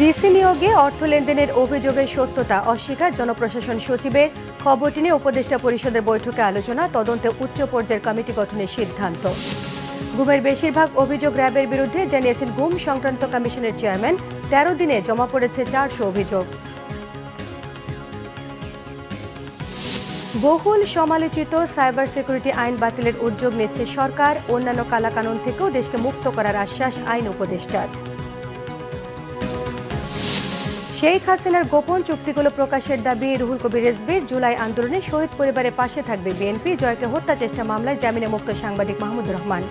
DC নিয়োগে অর্থ লেনদেনের অভিযোগের সত্যতা অস্বীকার জনপ্রশাসন সচিবের খবরটি নিয়ে উপদেষ্টা পরিষদের বৈঠকে আলোচনা তদন্তে উচ্চ পর্যায়ের কমিটি গঠনের সিদ্ধান্ত গুমের বেশিরভাগ অভিযোগ র্যাবের বিরুদ্ধে জানিয়েছেন গুম সংক্রান্ত কমিশনের চেয়ারম্যান তেরো দিনে জমা পড়েছে চারশো অভিযোগ বহুল সমালোচিত সাইবার সিকিউরিটি আইন বাতিলের উদ্যোগ নিচ্ছে সরকার অন্যান্য কালাকানুন থেকেও দেশকে মুক্ত করার আশ্বাস আইন উপদেষ্টার শেখ হাসিনার গোপন চুক্তিগুলো প্রকাশের দাবি রুহুল কবির রেজবির জুলাই আন্দোলনে শহীদ পরিবারের পাশে থাকবে বিএনপি জয়কে হত্যা চেষ্টা মামলায় জামিনে মুক্ত সাংবাদিক মাহমুদুর রহমান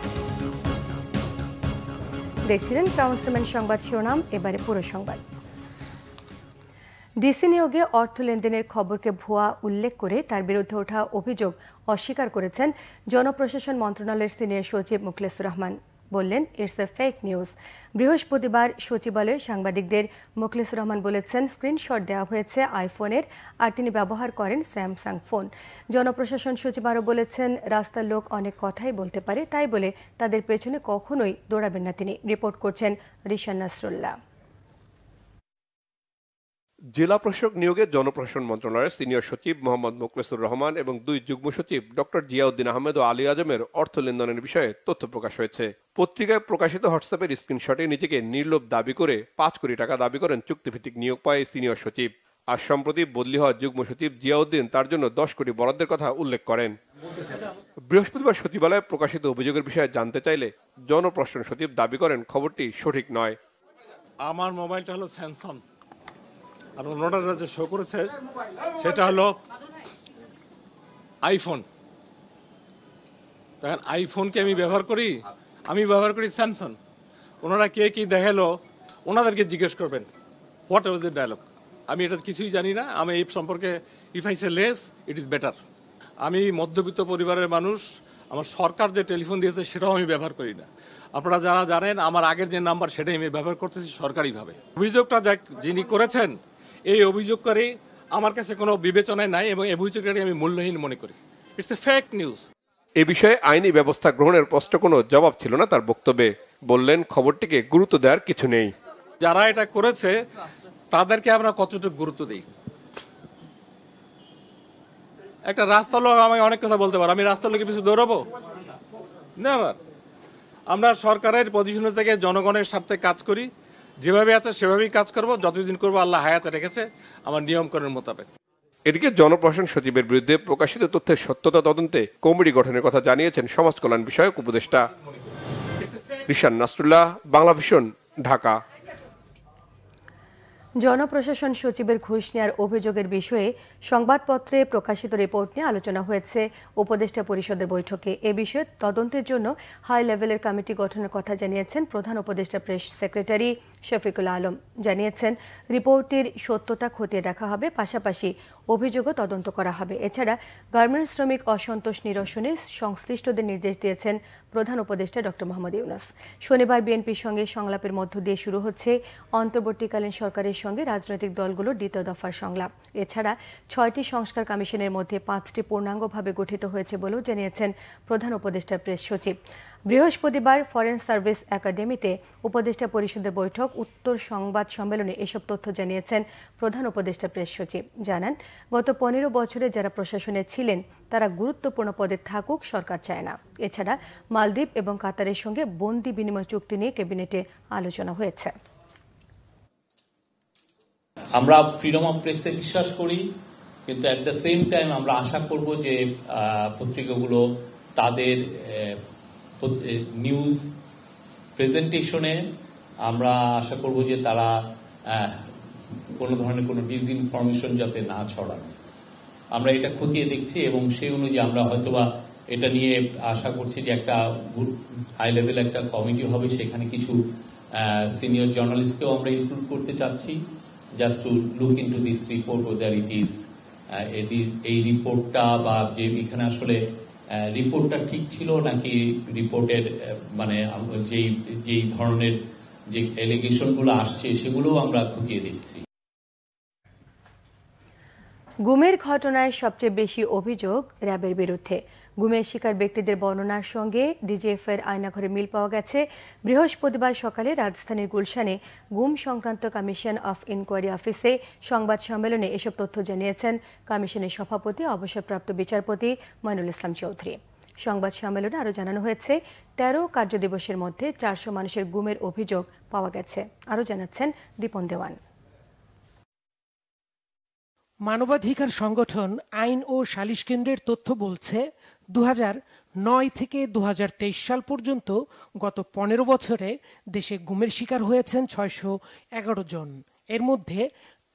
দেখছিলেন কাউন্সিলম্যান সংবাদ শিরোনাম এবারে পুরো সংবাদ ডিসি নিয়োগে অর্থ লেনদেনের খবরকে ভুয়া উল্লেখ করে তার বিরুদ্ধে ওঠা অভিযোগ অস্বীকার করেছেন জনপ্রশাসন মন্ত্রণালয়ের সিনিয়র সচিব মুখলেসুর রহমান বললেন ইটস এ ফেক নিউজ বৃহস্পতিবার সচিবালয়ে সাংবাদিকদের মোখলেসুর রহমান বলেছেন স্ক্রিনশট দেওয়া হয়েছে আইফোনের আর তিনি ব্যবহার করেন স্যামসাং ফোন জনপ্রশাসন সচিব আরও বলেছেন রাস্তার লোক অনেক কথাই বলতে পারে তাই বলে তাদের পেছনে কখনোই দৌড়াবেন না তিনি রিপোর্ট করছেন রিশান নাসরুল্লাহ জেলা প্রশাসক নিয়োগে জনপ্রশাসন মন্ত্রণালয়ের সিনিয়র সচিব মোহাম্মদ মোকলেসুর রহমান এবং দুই যুগ্ম সচিব ডক্টর জিয়াউদ্দিন আহমেদ ও আলী আজমের অর্থ লেনদেনের বিষয়ে তথ্য প্রকাশ হয়েছে পত্রিকায় প্রকাশিত হোয়াটসঅ্যাপের স্ক্রিনশটে নিজেকে নির্লোভ দাবি করে পাঁচ কোটি টাকা দাবি করেন চুক্তিভিত্তিক নিয়োগ পায় সিনিয়র সচিব আর সম্প্রতি বদলি হওয়া যুগ্ম সচিব জিয়াউদ্দিন তার জন্য দশ কোটি বরাদ্দের কথা উল্লেখ করেন বৃহস্পতিবার সচিবালয়ে প্রকাশিত অভিযোগের বিষয়ে জানতে চাইলে জনপ্রশাসন সচিব দাবি করেন খবরটি সঠিক নয় আমার মোবাইলটা হলো স্যামসাং এবং নটা যে শো করেছে সেটা হলো আইফোন তখন আইফোনকে আমি ব্যবহার করি আমি ব্যবহার করি স্যামসাং ওনারা কে কী দেখালো ওনাদেরকে জিজ্ঞেস করবেন হোয়াট ওয়াজ দ্য ডায়লগ আমি এটা কিছুই জানি না আমি এই সম্পর্কে if I say less it is better আমি মধ্যবিত্ত পরিবারের মানুষ আমার সরকার যে টেলিফোন দিয়েছে সেটাও আমি ব্যবহার করি না আপনারা যারা জানেন আমার আগের যে নাম্বার সেটাই আমি ব্যবহার করতেছি সরকারিভাবে অভিযোগটা যিনি করেছেন এই অভিযোগ করে আমার কাছে কোনো বিবেচনায় নাই এবং এই আমি মূল্যহীন মনে করি ইটস এ ফেক নিউজ এ বিষয়ে আইনি ব্যবস্থা গ্রহণের স্পষ্ট কোনো জবাব ছিল না তার বক্তব্যে বললেন খবরটিকে গুরুত্ব দেওয়ার কিছু নেই যারা এটা করেছে তাদেরকে আমরা কতটুকু গুরুত্ব দিই একটা রাস্তা লোক আমাকে অনেক কথা বলতে পারো আমি রাস্তা লোকে পিছু দৌড়াবো না আমরা সরকারের পজিশনে থেকে জনগণের স্বার্থে কাজ করি যেভাবে আছে সেভাবেই কাজ করব যতদিন করবো আল্লাহ হায়াতে রেখেছে আমার নিয়মকরণের মোতাবেক এদিকে জনপ্রশাসন সচিবের বিরুদ্ধে প্রকাশিত তথ্যের সত্যতা তদন্তে কমিটি গঠনের কথা জানিয়েছেন সমাজ কল্যাণ বিষয়ক উপদেষ্টা ঋষান নাসরুল্লাহ বাংলা ভীষণ ঢাকা জনপ্রশাসন সচিবের ঘুষ নেওয়ার অভিযোগের বিষয়ে সংবাদপত্রে প্রকাশিত রিপোর্ট নিয়ে আলোচনা হয়েছে উপদেষ্টা পরিষদের বৈঠকে এ বিষয়ে তদন্তের জন্য হাই লেভেলের কমিটি গঠনের কথা জানিয়েছেন প্রধান উপদেষ্টা প্রেস সেক্রেটারি শফিকুল আলম জানিয়েছেন রিপোর্টের সত্যতা খতিয়ে দেখা হবে পাশাপাশি অভিযোগও তদন্ত করা হবে এছাড়া গার্মেন্টস শ্রমিক অসন্তোষ নিরসনে সংশ্লিষ্টদের নির্দেশ দিয়েছেন প্রধান উপদেষ্টা ড মোহাম্মদ ইউনাস শনিবার বিএনপির সঙ্গে সংলাপের মধ্য দিয়ে শুরু হচ্ছে অন্তর্বর্তীকালীন সরকারের সঙ্গে রাজনৈতিক দলগুলোর দ্বিতীয় দফার সংলাপ এছাড়া ছয়টি সংস্কার কমিশনের মধ্যে পাঁচটি পূর্ণাঙ্গভাবে গঠিত হয়েছে বলেও জানিয়েছেন প্রধান উপদেষ্টা প্রেস সচিব বৃহস্পতিবার ফরেন সার্ভিস একাডেমিতে উপদেষ্টা পরিষদের বৈঠক উত্তর সংবাদ সম্মেলনে এসব তথ্য জানিয়েছেন প্রধান উপদেষ্টা প্রেস সচিব জানান গত পনেরো বছরে যারা প্রশাসনে ছিলেন তারা গুরুত্বপূর্ণ পদে থাকুক সরকার চায় না এছাড়া মালদ্বীপ এবং কাতারের সঙ্গে বন্দি বিনিময় চুক্তি নিয়ে ক্যাবিনেটে আলোচনা হয়েছে আমরা ফ্রিডম অফ প্রেসে বিশ্বাস করি কিন্তু অ্যাট দ্য সেম টাইম আমরা আশা করব যে পত্রিকাগুলো তাদের নিউজ প্রেজেন্টেশনে আমরা আশা করব যে তারা কোনো ধরনের কোনো ডিসইনফরমেশন যাতে না ছড়ান আমরা এটা খতিয়ে দেখছি এবং সেই অনুযায়ী আমরা হয়তোবা এটা নিয়ে আশা করছি যে একটা হাই লেভেল একটা কমিটি হবে সেখানে কিছু সিনিয়র জার্নালিস্টকেও আমরা ইনক্লুড করতে চাচ্ছি just to look into this report whether it is এই রিপোর্টটা বা যে এখানে আসলে রিপোর্টটা ঠিক ছিল নাকি রিপোর্টের মানে যেই যেই ধরনের যে এলিগেশনগুলো আসছে সেগুলোও আমরা খতিয়ে দেখছি গুমের ঘটনায় সবচেয়ে বেশি অভিযোগ র্যাবের বিরুদ্ধে গুমের শিকার ব্যক্তিদের বর্ণনার সঙ্গে এর আয়নাঘরে মিল পাওয়া গেছে বৃহস্পতিবার সকালে রাজধানীর গুলশানে গুম সংক্রান্ত কমিশন অফ ইনকোয়ারি অফিসে সংবাদ সম্মেলনে এসব তথ্য জানিয়েছেন কমিশনের সভাপতি অবসরপ্রাপ্ত বিচারপতি মইনুল ইসলাম চৌধুরী সংবাদ সম্মেলনে আরও জানানো হয়েছে তেরো কার্যদিবসের মধ্যে চারশো মানুষের গুমের অভিযোগ পাওয়া গেছে আরও জানাচ্ছেন দীপন দেওয়ান মানবাধিকার সংগঠন আইন ও সালিশ কেন্দ্রের তথ্য বলছে দু নয় থেকে দু সাল পর্যন্ত গত পনেরো বছরে দেশে গুমের শিকার হয়েছেন ছয়শো এগারো জন এর মধ্যে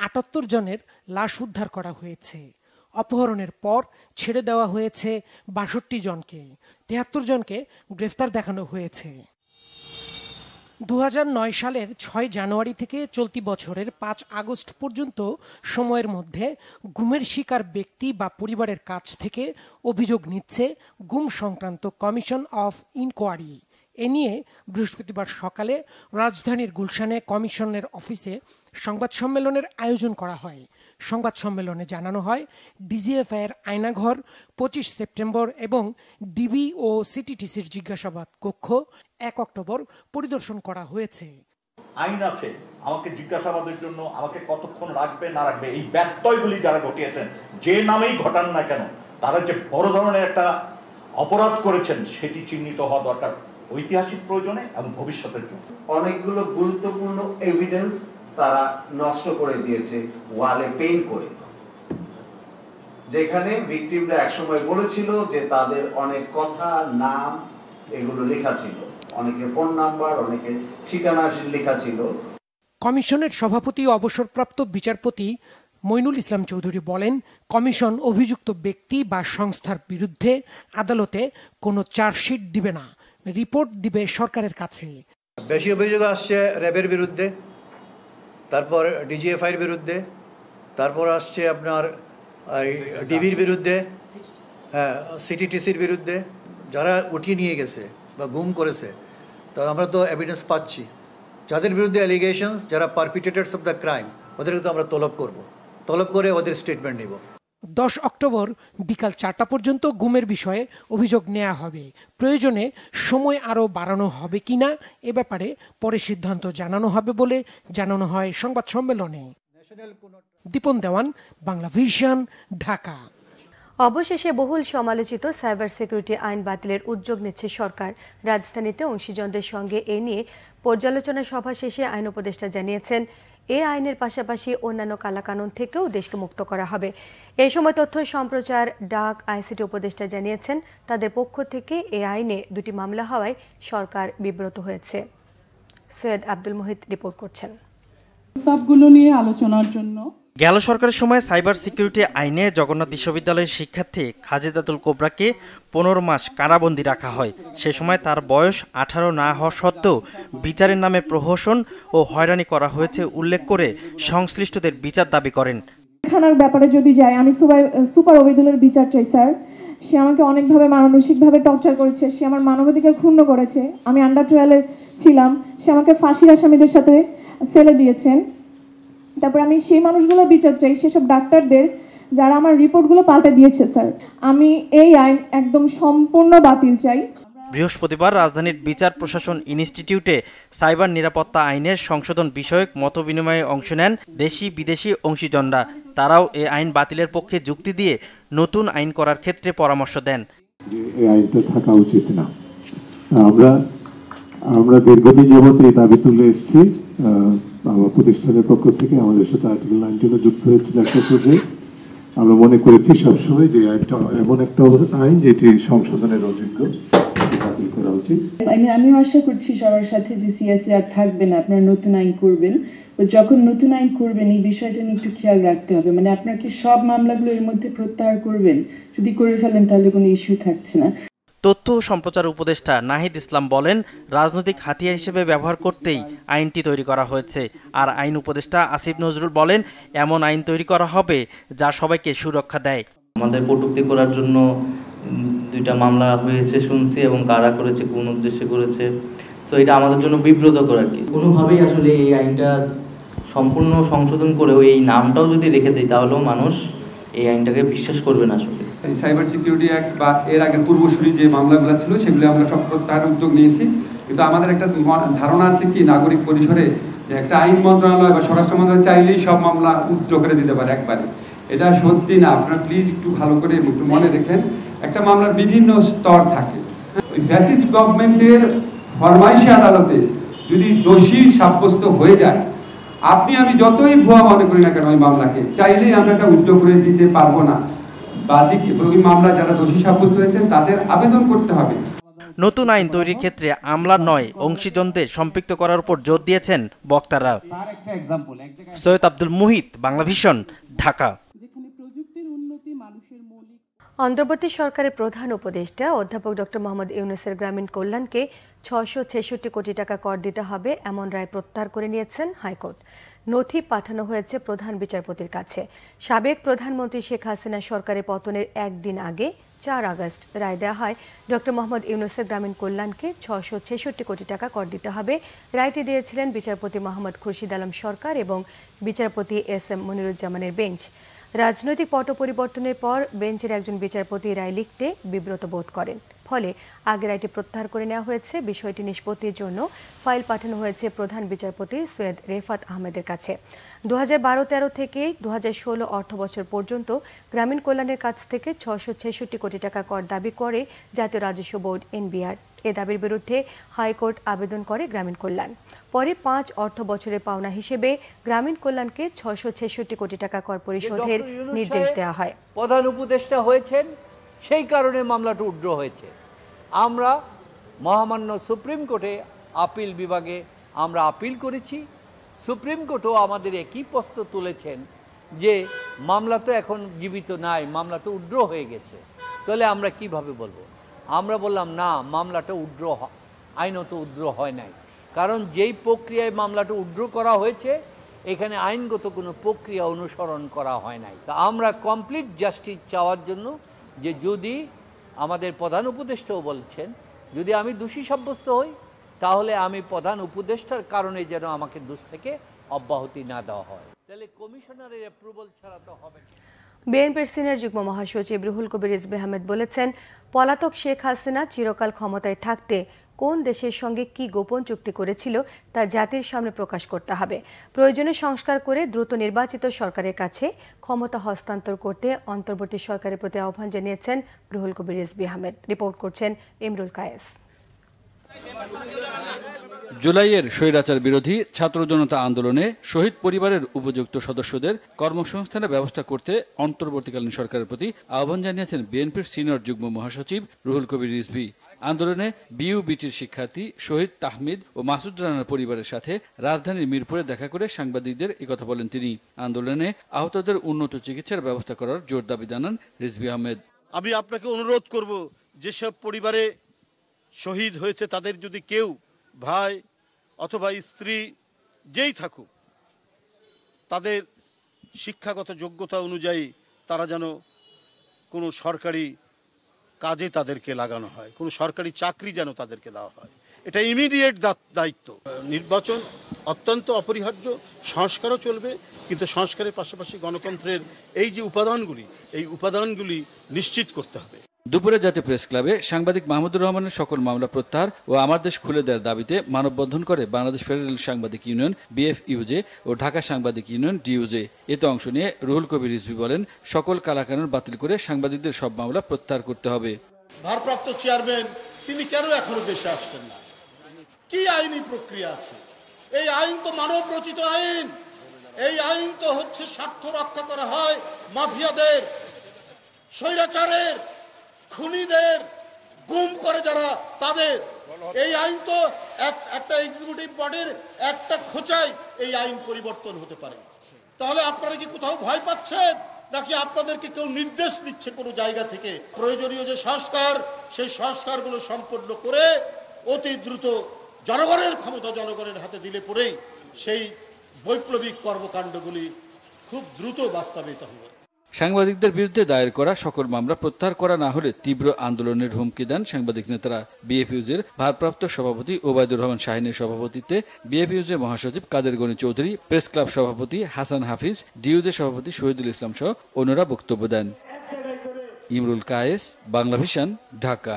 আটাত্তর জনের লাশ উদ্ধার করা হয়েছে অপহরণের পর ছেড়ে দেওয়া হয়েছে বাষট্টি জনকে তেহাত্তর জনকে গ্রেফতার দেখানো হয়েছে দু সালের ছয় জানুয়ারি থেকে চলতি বছরের পাঁচ আগস্ট পর্যন্ত সময়ের মধ্যে গুমের শিকার ব্যক্তি বা পরিবারের কাছ থেকে অভিযোগ নিচ্ছে গুম সংক্রান্ত কমিশন অফ ইনকোয়ারি এ নিয়ে বৃহস্পতিবার সকালে রাজধানীর গুলশানে কমিশনের অফিসে সংবাদ সম্মেলনের আয়োজন করা হয় সংবাদ সম্মেলনে জানানো হয় ডিজিএফআইয়ের আয়নাঘর পঁচিশ সেপ্টেম্বর এবং ডিবি ও সিটিটিসির জিজ্ঞাসাবাদ কক্ষ এক অক্টোবর পরিদর্শন করা হয়েছে আইন আছে আমাকে জিজ্ঞাসাবাদের জন্য আমাকে কতক্ষণ রাখবে না রাখবে এই ব্যত্যয়গুলি যারা ঘটিয়েছেন যে নামেই ঘটান না কেন তারা যে বড় ধরনের একটা অপরাধ করেছেন সেটি চিহ্নিত হওয়া দরকার ঐতিহাসিক প্রয়োজনে এবং ভবিষ্যতের জন্য অনেকগুলো গুরুত্বপূর্ণ এভিডেন্স তারা নষ্ট করে দিয়েছে ওয়ালে পেইন্ট করে যেখানে ভিকটিমরা একসময় বলেছিল যে তাদের অনেক কথা নাম এগুলো লেখা ছিল অনেকে ফোন নাম্বার অনেকে ঠিকানা লেখা ছিল কমিশনের সভাপতি অবসরপ্রাপ্ত বিচারপতি মইনুল ইসলাম চৌধুরী বলেন কমিশন অভিযুক্ত ব্যক্তি বা সংস্থার বিরুদ্ধে আদালতে কোনো চার্জশিট দিবে না রিপোর্ট দিবে সরকারের কাছে বেশি অভিযোগ আসছে র্যাবের বিরুদ্ধে তারপর ডিজিএফআইয়ের বিরুদ্ধে তারপর আসছে আপনার ডিবির বিরুদ্ধে হ্যাঁ সিটিটিসির বিরুদ্ধে যারা উঠিয়ে নিয়ে গেছে বা গুম করেছে তার আমরা তো এভিডেন্স পাচ্ছি যাদের বিরুদ্ধে অ্যালিগেশনস যারা পারপিটেটার্স অফ দ্য ক্রাইম ওদেরকে তো আমরা তলব করব তলব করে ওদের স্টেটমেন্ট নিব দশ অক্টোবর বিকাল চারটা পর্যন্ত গুমের বিষয়ে অভিযোগ নেওয়া হবে প্রয়োজনে সময় আরও বাড়ানো হবে কি না এ ব্যাপারে পরে সিদ্ধান্ত জানানো হবে বলে জানানো হয় সংবাদ সম্মেলনে দীপন দেওয়ান বাংলা ভিশন ঢাকা অবশেষে বহুল সমালোচিত সাইবার সিকিউরিটি আইন বাতিলের উদ্যোগ নিচ্ছে সরকার রাজধানীতে অংশীজনদের সঙ্গে এ নিয়ে পর্যালোচনা সভা শেষে আইন উপদেষ্টা জানিয়েছেন এ আইনের পাশাপাশি অন্যান্য কালাকানুন থেকেও দেশকে মুক্ত করা হবে এই সময় তথ্য সম্প্রচার ডাক আইসিটি উপদেষ্টা জানিয়েছেন তাদের পক্ষ থেকে এ আইনে দুটি মামলা হওয়ায় সরকার বিব্রত হয়েছে সৈয়দ আব্দুল মোহিত রিপোর্ট করছেন প্রস্তাবগুলো নিয়ে আলোচনার জন্য গেল সরকারের সময় সাইবার সিকিউরিটি আইনে জগন্নাথ বিশ্ববিদ্যালয়ের শিক্ষার্থী খাজেদাতুল কোবরাকে পনেরো মাস কারাবন্দী রাখা হয় সে সময় তার বয়স আঠারো না হওয়া সত্ত্বেও বিচারের নামে প্রহসন ও হয়রানি করা হয়েছে উল্লেখ করে সংশ্লিষ্টদের বিচার দাবি করেন থানার ব্যাপারে যদি যাই আমি সুপার অভিদুলের বিচার চাই স্যার সে আমাকে অনেকভাবে মানসিকভাবে টর্চার করেছে সে আমার মানবাধিকার ক্ষুণ্ণ করেছে আমি আন্ডার টুয়েলভে ছিলাম সে আমাকে ফাঁসির আসামিদের সাথে সেলে দিয়েছেন তারপর আমি সেই মানুষগুলো বিচার চাই সেসব ডাক্তারদের যারা আমার রিপোর্টগুলো পাল্টে দিয়েছে স্যার আমি এই আইন একদম সম্পূর্ণ বাতিল চাই বৃহস্পতিবার রাজধানীর বিচার প্রশাসন ইনস্টিটিউটে সাইবার নিরাপত্তা আইনের সংশোধন বিষয়ক মতবিনিময়ে অংশ নেন দেশি বিদেশি অংশীজনরা তারাও এ আইন বাতিলের পক্ষে যুক্তি দিয়ে নতুন আইন করার ক্ষেত্রে পরামর্শ দেন এই আইনটা থাকা উচিত না আমরা আমরা দীর্ঘদিন যাবত এই দাবি তুলে এসেছি আমার প্রতিষ্ঠানের পক্ষ থেকে আমাদের সাথে আর্টিকেল নাইনটিনে যুক্ত হয়েছিল একটা প্রজেক্ট আমরা মনে করেছি সবসময় যে আইনটা এমন একটা আইন যেটি সংশোধনের অযোগ্য আমি আমিও আশা করছি সবার সাথে যে সিএসি আর থাকবে না আপনারা নতুন আইন করবেন যখন নতুন আইন করবেন এই বিষয়টা একটু খেয়াল রাখতে হবে মানে আপনার কি সব মামলাগুলো এর মধ্যে প্রত্যাহার করবেন যদি করে ফেলেন তাহলে কোনো ইস্যু থাকছে না তথ্য ও সম্প্রচার উপদেষ্টা নাহিদ ইসলাম বলেন রাজনৈতিক হাতিয়ার হিসেবে ব্যবহার করতেই আইনটি তৈরি করা হয়েছে আর আইন উপদেষ্টা আসিফ নজরুল বলেন এমন আইন তৈরি করা হবে যা সবাইকে সুরক্ষা দেয় আমাদের কটুক্তি করার জন্য দুইটা মামলা হয়েছে শুনছি এবং কারা করেছে কোন উদ্দেশ্যে করেছে সো এটা আমাদের জন্য বিব্রত করার কি কোনোভাবেই আসলে এই আইনটা সম্পূর্ণ সংশোধন করে এই নামটাও যদি রেখে দেয় তাহলেও মানুষ এই আইনটাকে বিশ্বাস করবে না আসলে এই সাইবার সিকিউরিটি অ্যাক্ট বা এর আগে পূর্বসূরি যে মামলাগুলো ছিল সেগুলো আমরা সব প্রত্যাহার উদ্যোগ নিয়েছি কিন্তু আমাদের একটা ধারণা আছে কি নাগরিক পরিসরে যে একটা আইন মন্ত্রণালয় বা স্বরাষ্ট্র মন্ত্রণালয় চাইলেই সব মামলা উদ্যোগ করে দিতে পারে একবারে এটা সত্যি না আপনারা প্লিজ একটু ভালো করে একটু মনে রেখেন একটা মামলার বিভিন্ন স্তর থাকে ফ্যাসিস্ট গভর্নমেন্টের ফরমাইশি আদালতে যদি দোষী সাব্যস্ত হয়ে যায় আপনি আমি যতই ভুয়া মনে করি না কেন ওই মামলাকে চাইলেই আমরা একটা উদ্যোগ করে দিতে পারবো না মামলা যারা দোষী সাব্যস্ত হয়েছেন তাদের আবেদন করতে হবে নতুন আইন তৈরির ক্ষেত্রে আমলা নয় অংশীজনদের সম্পৃক্ত করার উপর জোর দিয়েছেন বক্তারা সৈয়দ আব্দুল মুহিত বাংলা ভীষণ ঢাকা অন্তর্বর্তী সরকারের প্রধান উপদেষ্টা অধ্যাপক ড মোহাম্মদ ইউনুসের গ্রামীণ কল্যাণকে ছশো কোটি টাকা কর দিতে হবে এমন রায় প্রত্যাহার করে নিয়েছেন হাইকোর্ট নথি পাঠানো হয়েছে প্রধান বিচারপতির কাছে সাবেক প্রধানমন্ত্রী শেখ হাসিনা সরকারের পতনের একদিন আগে চার আগস্ট রায় দেওয়া হয় ডক্টর মোহাম্মদ ইউনুসের গ্রামীণ কল্যাণকে ছশো ছেষট্টি কোটি টাকা কর দিতে হবে রায়টি দিয়েছিলেন বিচারপতি মোহাম্মদ খুরশিদ আলম সরকার এবং বিচারপতি এস এম মনিরুজ্জামানের বেঞ্চ রাজনৈতিক পট পরিবর্তনের পর বেঞ্চের একজন বিচারপতি রায় লিখতে বিব্রত বোধ করেন ফলে আগের আইটি প্রত্যাহার করে নেওয়া হয়েছে বিষয়টি নিষ্পত্তির জন্য ফাইল পাঠানো হয়েছে প্রধান বিচারপতি সৈয়দ রেফাত আহমেদের কাছে দু হাজার বারো তেরো থেকে দু হাজার ষোলো অর্থ বছর পর্যন্ত গ্রামীণ কল্যাণের কাছ থেকে ছশো ছেষট্টি কোটি টাকা কর দাবি করে জাতীয় রাজস্ব বোর্ড এনবিআর এ দাবির বিরুদ্ধে হাইকোর্ট আবেদন করে গ্রামীণ কল্যাণ পরে পাঁচ অর্থ বছরের পাওনা হিসেবে গ্রামীণ কল্যাণকে ছশো ছেষট্টি কোটি টাকা কর পরিশোধের নির্দেশ দেওয়া হয় প্রধান উপদেষ্টা হয়েছেন সেই কারণে মামলাটা উগ্র হয়েছে আমরা মহামান্য সুপ্রিম কোর্টে আপিল বিভাগে আমরা আপিল করেছি সুপ্রিম কোর্টও আমাদের একই প্রশ্ন তুলেছেন যে মামলা তো এখন জীবিত নাই মামলা তো উড্র হয়ে গেছে তাহলে আমরা কিভাবে বলবো আমরা বললাম না মামলাটা উড্র আইনত উড্র হয় নাই কারণ যেই প্রক্রিয়ায় মামলাটা উড্র করা হয়েছে এখানে আইনগত কোনো প্রক্রিয়া অনুসরণ করা হয় নাই তা আমরা কমপ্লিট জাস্টিস চাওয়ার জন্য যে যদি আমাদের প্রধান উপদেষ্টাও বলছেন যদি আমি দোষী সাব্যস্ত হই তাহলে আমি প্রধান উপদেষ্টার কারণে যেন আমাকে দোষ থেকে অব্যাহতি না দেওয়া হয় তাহলে কমিশনারের অ্যাপ্রুভাল ছাড়া তো হবে বিএনপির সিনিয়র যুগ্ম মহাসচিব রুহুল কবির ইসবে আহমেদ বলেছেন পলাতক শেখ হাসিনা চিরকাল ক্ষমতায় থাকতে কোন দেশের সঙ্গে কি গোপন চুক্তি করেছিল তা জাতির সামনে প্রকাশ করতে হবে প্রয়োজনে সংস্কার করে দ্রুত নির্বাচিত সরকারের কাছে ক্ষমতা হস্তান্তর করতে অন্তর্বর্তী সরকারের প্রতি আহ্বান জানিয়েছেন রুহুল কবির রিজবি আহমেদ রিপোর্ট করছেন ইমরুল কায়েস জুলাইয়ের স্বৈরাচার বিরোধী ছাত্র জনতা আন্দোলনে শহীদ পরিবারের উপযুক্ত সদস্যদের কর্মসংস্থানের ব্যবস্থা করতে অন্তর্বর্তীকালীন সরকারের প্রতি আহ্বান জানিয়েছেন বিএনপির সিনিয়র যুগ্ম মহাসচিব রুহুল কবির রিজভি আন্দোলনে বিউবিটির শিক্ষার্থী শহীদ তাহমিদ ও মাসুদ রানার পরিবারের সাথে রাজধানীর মিরপুরে দেখা করে সাংবাদিকদের একথা বলেন তিনি আন্দোলনে আহতদের উন্নত চিকিৎসার ব্যবস্থা করার জোর দাবি জানান রিজবি আহমেদ আমি আপনাকে অনুরোধ করব যেসব পরিবারে শহীদ হয়েছে তাদের যদি কেউ ভাই অথবা স্ত্রী যেই থাকুক তাদের শিক্ষাগত যোগ্যতা অনুযায়ী তারা যেন কোনো সরকারি কাজে তাদেরকে লাগানো হয় কোনো সরকারি চাকরি যেন তাদেরকে দেওয়া হয় এটা ইমিডিয়েট দায়িত্ব নির্বাচন অত্যন্ত অপরিহার্য সংস্কারও চলবে কিন্তু সংস্কারের পাশাপাশি গণতন্ত্রের এই যে উপাদানগুলি এই উপাদানগুলি নিশ্চিত করতে হবে দুপুরে জাতীয় প্রেস ক্লাবে সাংবাদিক মাহমুদুর রহমানের সকল মামলা প্রত্যাহার ও আমার দেশ খুলে দেওয়ার দাবিতে মানববন্ধন করে বাংলাদেশ ফেডারেল সাংবাদিক ইউনিয়ন বিএফ ইউজে ও ঢাকা সাংবাদিক ইউনিয়ন ডিউজে এতে অংশ নিয়ে রুহুল কবির রিজভি বলেন সকল কালাকানুন বাতিল করে সাংবাদিকদের সব মামলা প্রত্যাহার করতে হবে ভারপ্রাপ্ত চেয়ারম্যান তিনি কেন এখনো দেশে আসছেন না কি আইনি প্রক্রিয়া আছে এই আইন তো মানব রচিত আইন এই আইন তো হচ্ছে স্বার্থ রক্ষা করা হয় মাফিয়াদের স্বৈরাচারের খুনিদের গুম করে যারা তাদের এই আইন তো একটা এক্সিকিউটিভ বডির একটা খোঁচাই এই আইন পরিবর্তন হতে পারে তাহলে আপনারা কি কোথাও ভয় পাচ্ছেন নাকি আপনাদেরকে কেউ নির্দেশ দিচ্ছে কোনো জায়গা থেকে প্রয়োজনীয় যে সংস্কার সেই সংস্কারগুলো সম্পন্ন করে অতি দ্রুত জনগণের ক্ষমতা জনগণের হাতে দিলে পরেই সেই বৈপ্লবিক কর্মকাণ্ডগুলি খুব দ্রুত বাস্তবায়িত হবে সাংবাদিকদের বিরুদ্ধে দায়ের করা সকল মামলা প্রত্যাহার করা না হলে তীব্র আন্দোলনের হুমকি দেন সাংবাদিক নেতারা বিএফইউজের ভারপ্রাপ্ত সভাপতি ওবায়দুর রহমান শাহিনের সভাপতিতে বিএফইউজের মহাসচিব কাদের গনি চৌধুরী প্রেস ক্লাব সভাপতি হাসান হাফিজ ডিউদের সভাপতি শহীদুল ইসলাম সহ অন্যরা বক্তব্য দেন ইমরুল কায়েস বাংলাভিশন ঢাকা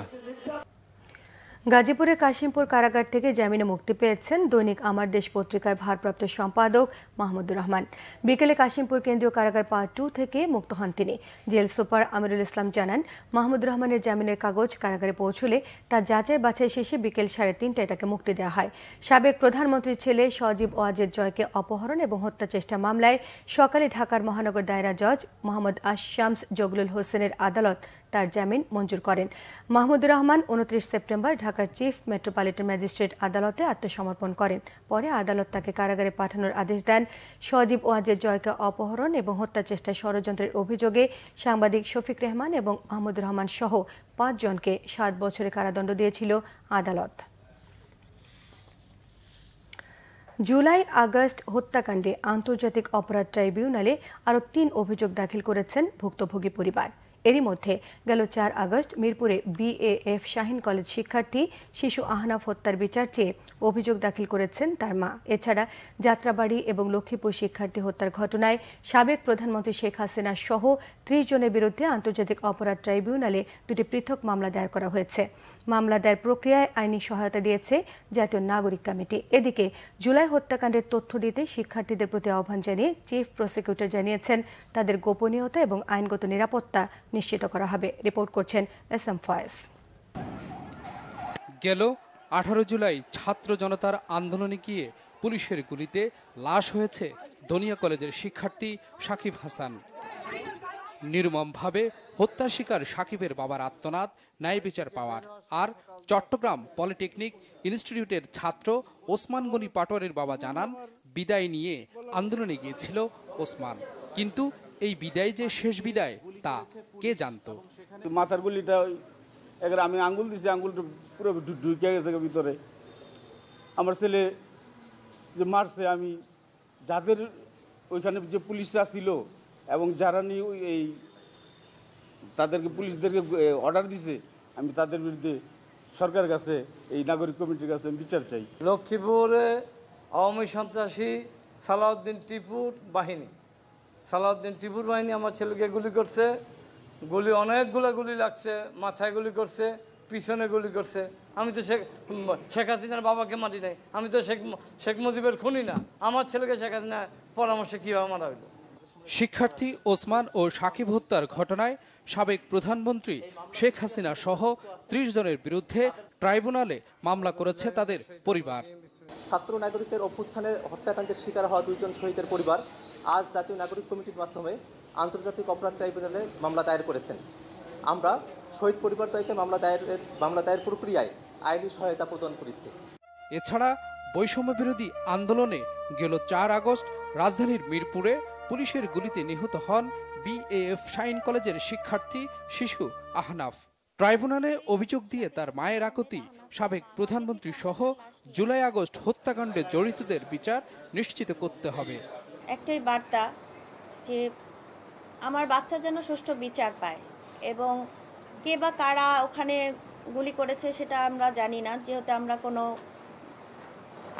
গাজীপুরে কাশিমপুর কারাগার থেকে জামিনে মুক্তি পেয়েছেন দৈনিক আমার দেশ পত্রিকার ভারপ্রাপ্ত সম্পাদক মাহমুদুর রহমান বিকেলে কাশিমপুর কেন্দ্রীয় কারাগার পার্ট টু থেকে মুক্ত হন তিনি জেল সুপার আমিরুল ইসলাম জানান মাহমুদুর রহমানের জামিনের কাগজ কারাগারে পৌঁছলে তা যাচাই বাছাই শেষে বিকেল সাড়ে তিনটায় তাকে মুক্তি দেওয়া হয় সাবেক প্রধানমন্ত্রীর ছেলে সজীব ওয়াজেদ জয়কে অপহরণ এবং হত্যা চেষ্টা মামলায় সকালে ঢাকার মহানগর দায়রা জজ মোহাম্মদ আশামস জগলুল হোসেনের আদালত তার জামিন মঞ্জুর করেন মাহমুদুর রহমান উনত্রিশ সেপ্টেম্বর ঢাকার চিফ মেট্রোপলিটন ম্যাজিস্ট্রেট আদালতে আত্মসমর্পণ করেন পরে আদালত তাকে কারাগারে পাঠানোর আদেশ দেন সজীব ওয়াজের জয়কে অপহরণ এবং হত্যা চেষ্টায় ষড়যন্ত্রের অভিযোগে সাংবাদিক শফিক রেহমান এবং মাহমুদুর রহমান সহ পাঁচজনকে সাত বছরের কারাদণ্ড দিয়েছিল আদালত জুলাই আগস্ট হত্যাকাণ্ডে আন্তর্জাতিক অপরাধ ট্রাইব্যুনালে আরও তিন অভিযোগ দাখিল করেছেন ভুক্তভোগী পরিবার এরই মধ্যে গেল চার আগস্ট মিরপুরে বিএএফ শাহিন কলেজ শিক্ষার্থী শিশু আহনাফ হত্যার বিচার চেয়ে অভিযোগ দাখিল করেছেন তার মা এছাড়া যাত্রাবাড়ি এবং লক্ষ্মীপুর শিক্ষার্থী হত্যার ঘটনায় সাবেক প্রধানমন্ত্রী শেখ হাসিনা সহ ত্রিশ জনের বিরুদ্ধে আন্তর্জাতিক অপরাধ ট্রাইব্যুনালে দুটি পৃথক মামলা দায়ের করা হয়েছে মামলা দায়ের প্রক্রিয়ায় আইনি সহায়তা দিয়েছে জাতীয় নাগরিক কমিটি এদিকে জুলাই হত্যাকাণ্ডের তথ্য দিতে শিক্ষার্থীদের প্রতি আহ্বান জানিয়ে চিফ প্রসিকিউটর জানিয়েছেন তাদের গোপনীয়তা এবং আইনগত নিরাপত্তা নিশ্চিত করা হবে রিপোর্ট করছেন এস এম ফয়েস গেল আঠারো জুলাই ছাত্র জনতার আন্দোলনে গিয়ে পুলিশের গুলিতে লাশ হয়েছে দনিয়া কলেজের শিক্ষার্থী সাকিব হাসান নির্মমভাবে হত্যার শিকার সাকিবের বাবার আত্মনাদ ন্যায় বিচার পাওয়ার আর চট্টগ্রাম পলিটেকনিক ইনস্টিটিউটের ছাত্র ওসমান গনি পাটোয়ারের বাবা জানান বিদায় নিয়ে আন্দোলনে গিয়েছিল ওসমান কিন্তু এই বিদায় যে শেষ বিদায় তা কে জানতো মাথার গুলিটা একবার আমি আঙ্গুল দিছি আঙ্গুলটা পুরো ঢুকে গেছে ভিতরে আমার ছেলে যে মারছে আমি যাদের ওইখানে যে পুলিশরা ছিল এবং যারা নিয়ে এই তাদেরকে পুলিশদেরকে অর্ডার দিছে আমি তাদের বিরুদ্ধে সরকারের কাছে এই নাগরিক কমিটির কাছে বিচার চাই লক্ষ্মীপুরে আওয়ামী সন্ত্রাসী সালাউদ্দিন টিপুর বাহিনী সালাউদ্দিন টিপুর বাহিনী আমার ছেলেকে গুলি করছে গুলি অনেকগুলো গুলি লাগছে মাথায় গুলি করছে পিছনে গুলি করছে আমি তো শেখ শেখ হাসিনার বাবাকে মারি নাই আমি তো শেখ শেখ মুজিবের খুনি না আমার ছেলেকে শেখ হাসিনার পরামর্শে কীভাবে মারা হইলো শিক্ষার্থী ওসমান ও সাকিব হত্যার ঘটনায় সাবেক প্রধানমন্ত্রী শেখ হাসিনা সহ ত্রিশ জনের বিরুদ্ধে ট্রাইব্যুনালে মামলা করেছে তাদের পরিবার ছাত্র নাগরিকের অভ্যুত্থানের হত্যাকাণ্ডের শিকার হওয়া দুইজন শহীদের পরিবার আজ জাতীয় নাগরিক কমিটির মাধ্যমে আন্তর্জাতিক অপরাধ ট্রাইব্যুনালে মামলা দায়ের করেছেন আমরা শহীদ পরিবার পরিবারদ্বয়কে মামলা দায়ের মামলা দায়ের প্রক্রিয়ায় আইনি সহায়তা প্রদান করেছি এছাড়া বৈষম্য বিরোধী আন্দোলনে গেল চার আগস্ট রাজধানীর মিরপুরে পুলিশের গুলিতে নিহত হন বিএএফ শাইন কলেজের শিক্ষার্থী শিশু আহনাফ ট্রাইব্যুনালে অভিযোগ দিয়ে তার মায়ের আকতি সাবেক প্রধানমন্ত্রী সহ জুলাই আগস্ট হত্যাকাণ্ডে জড়িতদের বিচার নিশ্চিত করতে হবে একটাই বার্তা যে আমার বাচ্চা যেন সুষ্ঠু বিচার পায় এবং কে বা কারা ওখানে গুলি করেছে সেটা আমরা জানি না যেহেতু আমরা কোনো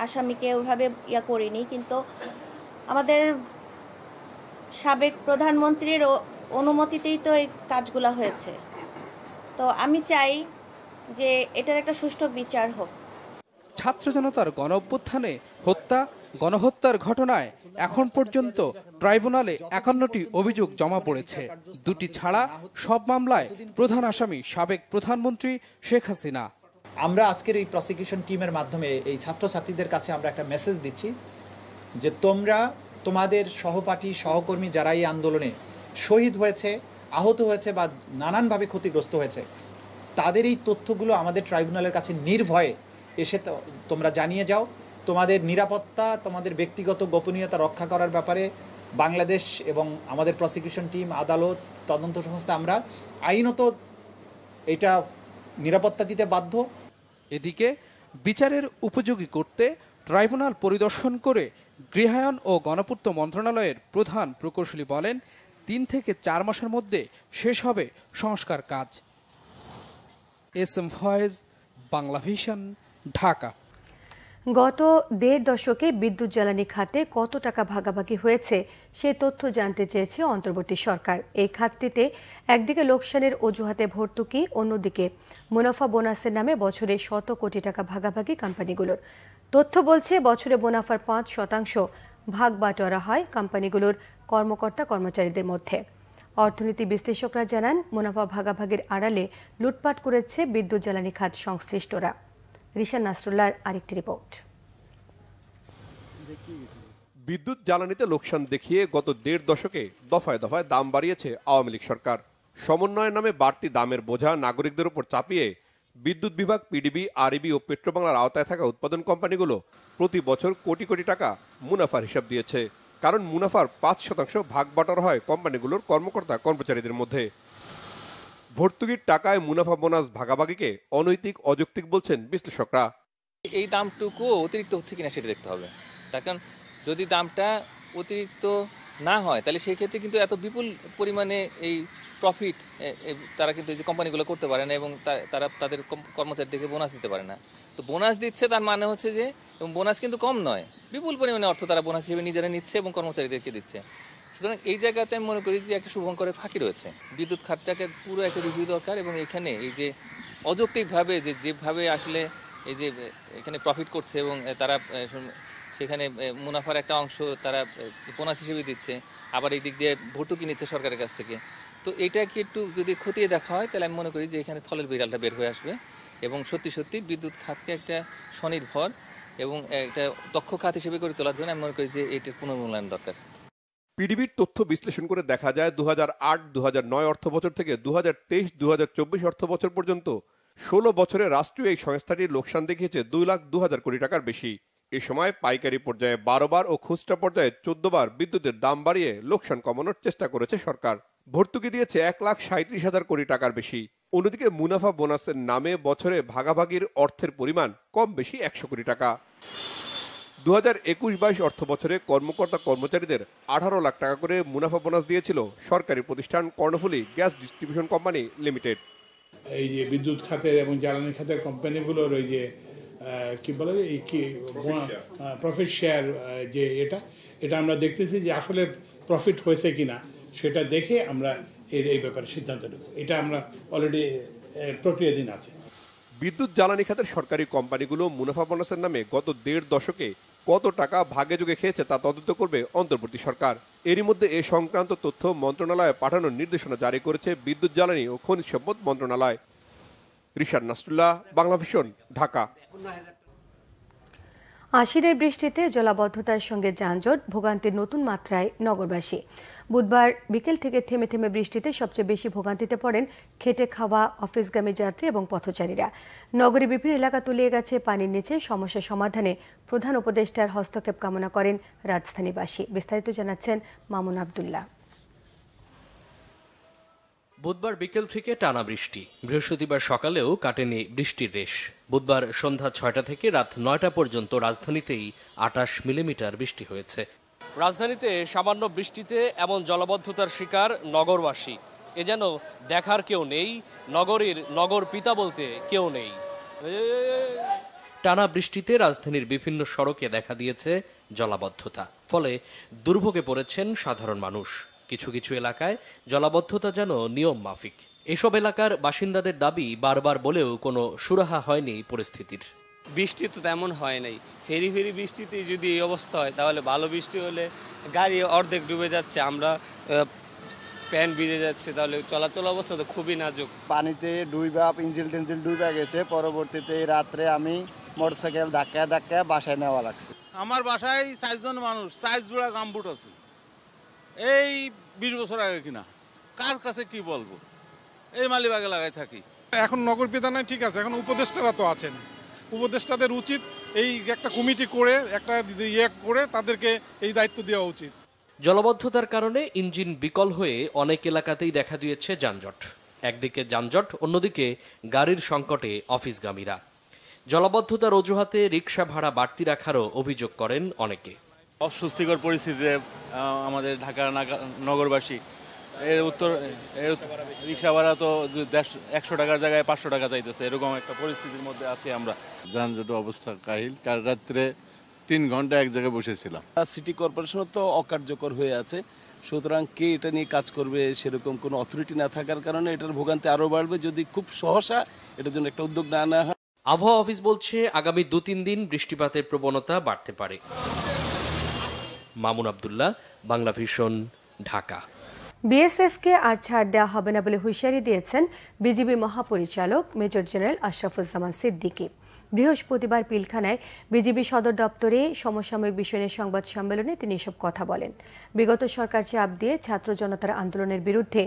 আসামিকে ওইভাবে ইয়া করিনি কিন্তু আমাদের সাবেক প্রধানমন্ত্রীর অনুমতিতেই তো এই কাজগুলো হয়েছে তো আমি চাই যে এটার একটা সুষ্ঠু বিচার হোক ছাত্র জনতার গণ অভ্যুত্থানে হত্যা গণহত্যার ঘটনায় এখন পর্যন্ত ট্রাইব্যুনালে একান্নটি অভিযোগ জমা পড়েছে দুটি ছাড়া সব মামলায় প্রধান আসামি সাবেক প্রধানমন্ত্রী শেখ হাসিনা আমরা আজকের এই প্রসিকিউশন টিমের মাধ্যমে এই ছাত্রছাত্রীদের কাছে আমরা একটা মেসেজ দিচ্ছি যে তোমরা তোমাদের সহপাঠী সহকর্মী যারা এই আন্দোলনে শহীদ হয়েছে আহত হয়েছে বা নানানভাবে ক্ষতিগ্রস্ত হয়েছে তাদের এই তথ্যগুলো আমাদের ট্রাইব্যুনালের কাছে নির্ভয়ে এসে তোমরা জানিয়ে যাও তোমাদের নিরাপত্তা তোমাদের ব্যক্তিগত গোপনীয়তা রক্ষা করার ব্যাপারে বাংলাদেশ এবং আমাদের প্রসিকিউশন টিম আদালত তদন্ত সংস্থা আমরা আইনত এটা নিরাপত্তা দিতে বাধ্য এদিকে বিচারের উপযোগী করতে ট্রাইব্যুনাল পরিদর্শন করে গৃহায়ন ও গণপূর্ত মন্ত্রণালয়ের প্রধান প্রকৌশলী বলেন তিন থেকে চার মাসের মধ্যে শেষ হবে সংস্কার কাজ এস এম ফয়েজ বাংলাভিশন ঢাকা গত দেড় দশকে বিদ্যুৎ জ্বালানি খাতে কত টাকা ভাগাভাগি হয়েছে সে তথ্য জানতে চেয়েছে অন্তর্বর্তী সরকার এই খাতটিতে একদিকে লোকসানের অজুহাতে ভর্তুকি অন্যদিকে মুনাফা বোনাসের নামে বছরে শত কোটি টাকা ভাগাভাগি কোম্পানিগুলোর তথ্য বলছে বছরে মুনাফার পাঁচ শতাংশ ভাগ বাটোয়ারা হয় কোম্পানিগুলোর কর্মকর্তা কর্মচারীদের মধ্যে অর্থনীতি বিশ্লেষকরা জানান মুনাফা ভাগাভাগির আড়ালে লুটপাট করেছে বিদ্যুৎ জ্বালানি খাত সংশ্লিষ্টরা রিশান নাসরুল্লাহর আরেকটি রিপোর্ট বিদ্যুৎ জ্বালানিতে লোকসান দেখিয়ে গত দেড় দশকে দফায় দফায় দাম বাড়িয়েছে আওয়ামী লীগ সরকার সমন্বয়ের নামে বাড়তি দামের বোঝা নাগরিকদের উপর চাপিয়ে বিদ্যুৎ বিভাগ পিডিবি আরবি ও পেট্রোবাংলার আওতায় থাকা উৎপাদন কোম্পানিগুলো প্রতি বছর কোটি কোটি টাকা মুনাফার হিসাব দিয়েছে কারণ মুনাফার পাঁচ শতাংশ ভাগ বাটার হয় কোম্পানিগুলোর কর্মকর্তা কর্মচারীদের মধ্যে ভর্তুকির টাকায় মুনাফা বোনাস ভাগাভাগিকে অনৈতিক অযৌক্তিক বলছেন বিশ্লেষকরা এই দামটুকু অতিরিক্ত হচ্ছে কিনা সেটা দেখতে হবে তার কারণ যদি দামটা অতিরিক্ত না হয় তাহলে সেই ক্ষেত্রে কিন্তু এত বিপুল পরিমাণে এই প্রফিট তারা কিন্তু এই যে কোম্পানিগুলো করতে পারে না এবং তারা তাদের কর্মচারীদেরকে বোনাস দিতে পারে না তো বোনাস দিচ্ছে তার মানে হচ্ছে যে এবং বোনাস কিন্তু কম নয় বিপুল পরিমাণে অর্থ তারা বোনাস হিসেবে নিজেরা নিচ্ছে এবং কর্মচারীদেরকে দিচ্ছে সুতরাং এই জায়গাতে আমি মনে করি যে একটা শুভঙ্করের ফাঁকি রয়েছে বিদ্যুৎ খাতটাকে পুরো একটা রিভিউ দরকার এবং এখানে এই যে অযৌক্তিকভাবে যে যেভাবে আসলে এই যে এখানে প্রফিট করছে এবং তারা সেখানে মুনাফার একটা অংশ তারা বোনাস হিসেবে দিচ্ছে আবার এই দিক দিয়ে ভর্তুকি নিচ্ছে সরকারের কাছ থেকে তো এটা কি একটু যদি খতিয়ে দেখা হয় তাহলে আমি মনে করি যে এখানে থলের বিড়ালটা বের হয়ে আসবে এবং সত্যি সত্যি বিদ্যুৎ খাতকে একটা স্বনির্ভর এবং একটা দক্ষ খাত হিসেবে করে তোলার জন্য আমি মনে করি যে এটার পুনর্মূল্যায়ন দরকার পিডিবির তথ্য বিশ্লেষণ করে দেখা যায় দু হাজার আট দু হাজার নয় অর্থ বছর থেকে দু হাজার তেইশ দু হাজার চব্বিশ অর্থ বছর পর্যন্ত ষোলো বছরে রাষ্ট্রীয় এই সংস্থাটির লোকসান দেখিয়েছে দুই লাখ দু হাজার কোটি টাকার বেশি এ সময় পাইকারি পর্যায়ে বারো বার ও খুচরা পর্যায়ে চোদ্দ বার বিদ্যুতের দাম বাড়িয়ে লোকসান কমানোর চেষ্টা করেছে সরকার ভর্তুকি দিয়েছে এক লাখ সাঁত্রিশ হাজার কোটি টাকার বেশি অন্যদিকে মুনাফা বোনাসের নামে বছরে ভাগাভাগির অর্থের পরিমাণ কম বেশি একশো কোটি টাকা দু হাজার একুশ বাইশ অর্থ বছরে কর্মকর্তা কর্মচারীদের আঠারো লাখ টাকা করে মুনাফা বোনাস দিয়েছিল সরকারি প্রতিষ্ঠান Karnaphuli gas distribution company limited এই যে বিদ্যুৎ খাতের এবং জ্বালানি খাতের কোম্পানিগুলোর ওই যে কি বলে এই কি প্রফিট শেয়ার যে এটা এটা আমরা দেখতেছি যে আসলে প্রফিট হয়েছে কিনা সেটা দেখে আমরা এর এই ব্যাপারে সিদ্ধান্ত নেব এটা আমরা অলরেডি প্রক্রিয়াধীন আছে বিদ্যুৎ জ্বালানি খাতের সরকারি কোম্পানিগুলো মুনাফা বোনাসের নামে গত দেড় দশকে কত টাকা ভাগে যোগে খেয়েছে তা তদন্ত করবে অন্তর্বর্তী সরকার এরই মধ্যে এ সংক্রান্ত তথ্য মন্ত্রণালয়ে পাঠানোর নির্দেশনা জারি করেছে বিদ্যুৎ জ্বালানি ও খনিজ সম্পদ মন্ত্রণালয় রিশাদ নাসরুল্লাহ বাংলা ভিশন ঢাকা আশিরের বৃষ্টিতে জলাবদ্ধতার সঙ্গে যানজট ভোগান্তির নতুন মাত্রায় নগরবাসী বুধবার বিকেল থেকে থেমে থেমে বৃষ্টিতে সবচেয়ে বেশি ভোগান্তিতে পড়েন খেটে খাওয়া অফিসগামী যাত্রী এবং পথচারীরা নগরী বিভিন্ন এলাকা তুলিয়ে গেছে পানির নিচে সমস্যা সমাধানে প্রধান উপদেষ্টার হস্তক্ষেপ কামনা করেন রাজধানীবাসী বিস্তারিত জানাচ্ছেন মামুন আবদুল্লাহ বুধবার বিকেল থেকে টানা বৃষ্টি বৃহস্পতিবার সকালেও কাটেনি বৃষ্টির রেশ বুধবার সন্ধ্যা ছয়টা থেকে রাত নয়টা পর্যন্ত রাজধানীতেই আটাশ মিলিমিটার বৃষ্টি হয়েছে রাজধানীতে সামান্য বৃষ্টিতে এমন জলবদ্ধতার শিকার নগরবাসী এ যেন দেখার কেউ নেই নগরীর নগর পিতা বলতে কেউ নেই টানা বৃষ্টিতে রাজধানীর বিভিন্ন সড়কে দেখা দিয়েছে জলাবদ্ধতা ফলে দুর্ভোগে পড়েছেন সাধারণ মানুষ কিছু কিছু এলাকায় জলাবদ্ধতা যেন নিয়ম মাফিক এসব এলাকার বাসিন্দাদের দাবি বারবার বলেও কোনো সুরাহা হয়নি পরিস্থিতির বৃষ্টি তো তেমন হয় নাই ফেরি ফেরি বৃষ্টিতে যদি এই অবস্থা হয় তাহলে ভালো বৃষ্টি হলে গাড়ি অর্ধেক ডুবে যাচ্ছে আমরা প্যান্ট ভিজে যাচ্ছে তাহলে চলাচল অবস্থা তো খুবই নাজুক পানিতে ডুইবা ইঞ্জিল টেঞ্জিল ডুইবা গেছে পরবর্তীতে রাত্রে আমি মোটরসাইকেল ধাক্কা ধাক্কা বাসায় নেওয়া লাগছে আমার বাসায় চারজন মানুষ চার জোড়া গামবুট আছে এই বিশ বছর আগে কিনা কার কাছে কি বলবো এই মালিবাগে লাগাই থাকি এখন নগর পিতা ঠিক আছে এখন উপদেষ্টারা তো আছেন উপদেষ্টাদের উচিত এই একটা কমিটি করে একটা ইয়ে করে তাদেরকে এই দায়িত্ব দেওয়া উচিত জলবদ্ধতার কারণে ইঞ্জিন বিকল হয়ে অনেক এলাকাতেই দেখা দিয়েছে যানজট একদিকে যানজট অন্যদিকে গাড়ির সংকটে অফিসগামীরা জলবদ্ধতার অজুহাতে রিক্সা ভাড়া বাড়তি রাখারও অভিযোগ করেন অনেকে অস্বস্তিকর পরিস্থিতিতে আমাদের ঢাকা নগরবাসী এর উত্তর এর রিক্সা ভাড়া তো একশো টাকার জায়গায় পাঁচশো টাকা যাইতেছে এরকম একটা পরিস্থিতির মধ্যে আছি আমরা যানজট অবস্থা কাহিল কাল রাত্রে তিন ঘন্টা এক জায়গায় বসেছিলাম সিটি কর্পোরেশন তো অকার্যকর হয়ে আছে সুতরাং কে এটা নিয়ে কাজ করবে সেরকম কোনো অথরিটি না থাকার কারণে এটার ভোগান্তি আরও বাড়বে যদি খুব সহসা এটার জন্য একটা উদ্যোগ না আনা হয় আবহাওয়া অফিস বলছে আগামী দু তিন দিন বৃষ্টিপাতের প্রবণতা বাড়তে পারে মামুন আবদুল্লাহ বাংলা ভীষণ ঢাকা বিএসএফকে আর ছাড় দেওয়া হবে না বলে হুঁশিয়ারি দিয়েছেন বিজিবি মহাপরিচালক মেজর জেনারেল আশরাফুজ্জামান সিদ্দিকী বৃহস্পতিবার পিলখানায় বিজিবি সদর দপ্তরে সমসাময়িক বিষয় নিয়ে সংবাদ সম্মেলনে তিনি এসব কথা বলেন বিগত সরকার চাপ দিয়ে ছাত্র জনতার আন্দোলনের বিরুদ্ধে